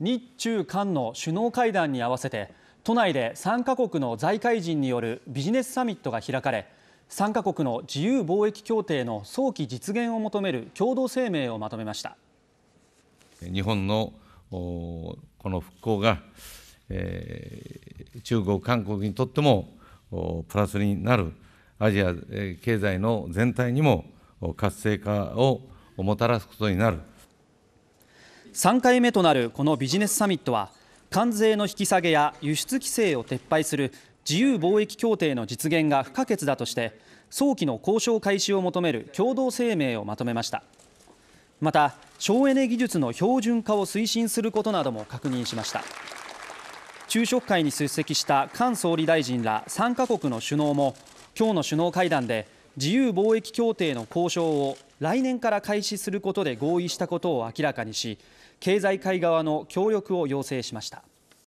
日中韓の首脳会談に合わせて都内で3カ国の財界人によるビジネスサミットが開かれ3カ国の自由貿易協定の早期実現を求める共同声明をまとめました日本のこの復興が、えー、中国、韓国にとってもプラスになるアジア経済の全体にも活性化をもたらすことになる。3回目となるこのビジネスサミットは関税の引き下げや輸出規制を撤廃する自由貿易協定の実現が不可欠だとして早期の交渉開始を求める共同声明をまとめましたまた省エネ技術の標準化を推進することなども確認しました昼食会に出席した菅総理大臣ら3カ国の首脳も今日の首脳会談で自由貿易協定の交渉を来年から開始することで合意したことを明らかにし経済界側の協力を要請しました。